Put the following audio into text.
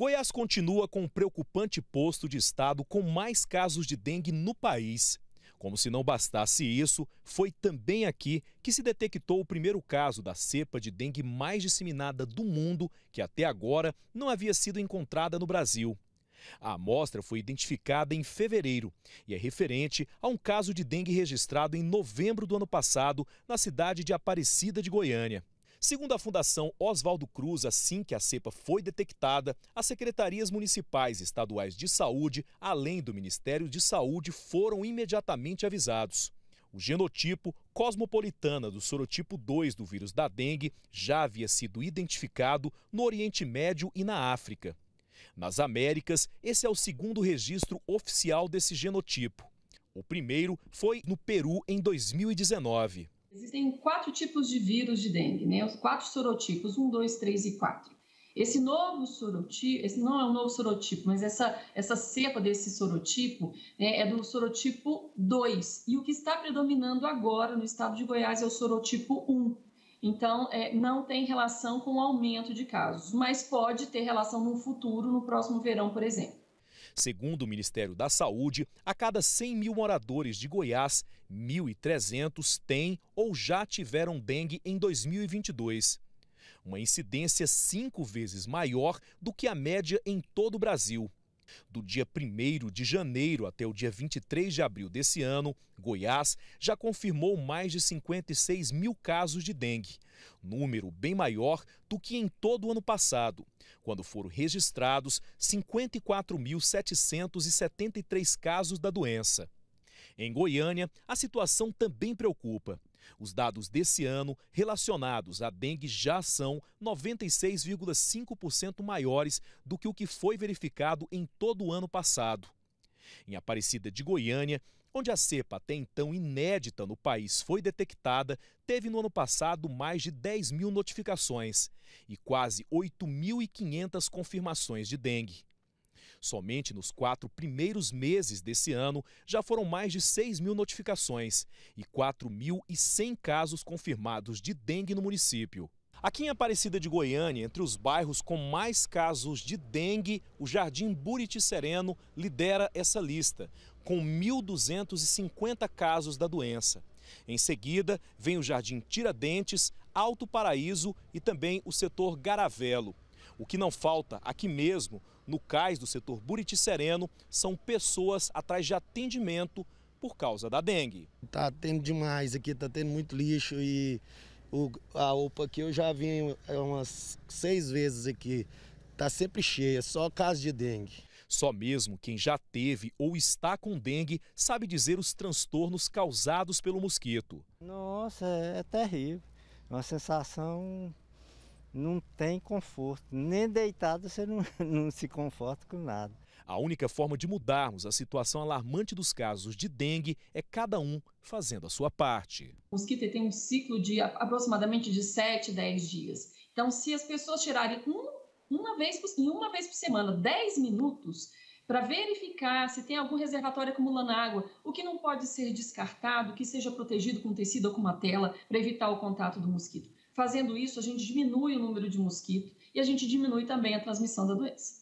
Goiás continua com um preocupante posto de estado com mais casos de dengue no país. Como se não bastasse isso, foi também aqui que se detectou o primeiro caso da cepa de dengue mais disseminada do mundo, que até agora não havia sido encontrada no Brasil. A amostra foi identificada em fevereiro e é referente a um caso de dengue registrado em novembro do ano passado na cidade de Aparecida de Goiânia. Segundo a Fundação Oswaldo Cruz, assim que a cepa foi detectada, as secretarias municipais e estaduais de saúde, além do Ministério de Saúde, foram imediatamente avisados. O genotipo cosmopolitana do sorotipo 2 do vírus da dengue já havia sido identificado no Oriente Médio e na África. Nas Américas, esse é o segundo registro oficial desse genotipo. O primeiro foi no Peru em 2019. Existem quatro tipos de vírus de dengue, né? Os quatro sorotipos, um, dois, três e quatro. Esse novo sorotipo, esse não é um novo sorotipo, mas essa, essa cepa desse sorotipo né, é do sorotipo 2. E o que está predominando agora no estado de Goiás é o sorotipo 1. Então, é, não tem relação com o aumento de casos, mas pode ter relação no futuro, no próximo verão, por exemplo. Segundo o Ministério da Saúde, a cada 100 mil moradores de Goiás, 1.300 têm ou já tiveram dengue em 2022. Uma incidência cinco vezes maior do que a média em todo o Brasil. Do dia 1 de janeiro até o dia 23 de abril desse ano, Goiás já confirmou mais de 56 mil casos de dengue, número bem maior do que em todo o ano passado, quando foram registrados 54.773 casos da doença. Em Goiânia, a situação também preocupa. Os dados desse ano relacionados à dengue já são 96,5% maiores do que o que foi verificado em todo o ano passado. Em Aparecida de Goiânia, onde a cepa até então inédita no país foi detectada, teve no ano passado mais de 10 mil notificações e quase 8.500 confirmações de dengue. Somente nos quatro primeiros meses desse ano já foram mais de 6 mil notificações e 4.100 casos confirmados de dengue no município. Aqui em Aparecida de Goiânia, entre os bairros com mais casos de dengue, o Jardim Buriti Sereno lidera essa lista, com 1.250 casos da doença. Em seguida, vem o Jardim Tiradentes, Alto Paraíso e também o setor Garavelo. O que não falta aqui mesmo, no cais do setor Buriti-Sereno, são pessoas atrás de atendimento por causa da dengue. Tá tendo demais aqui, tá tendo muito lixo e o, a UPA aqui eu já vim umas seis vezes aqui. Tá sempre cheia, só caso de dengue. Só mesmo quem já teve ou está com dengue sabe dizer os transtornos causados pelo mosquito. Nossa, é, é terrível. É uma sensação não tem conforto. Nem deitado você não, não se conforta com nada. A única forma de mudarmos a situação alarmante dos casos de dengue é cada um fazendo a sua parte. O mosquito tem um ciclo de aproximadamente de 7, 10 dias. Então, se as pessoas tirarem um, uma, vez por, uma vez por semana 10 minutos para verificar se tem algum reservatório acumulando água, o que não pode ser descartado, que seja protegido com tecido ou com uma tela para evitar o contato do mosquito. Fazendo isso, a gente diminui o número de mosquito e a gente diminui também a transmissão da doença.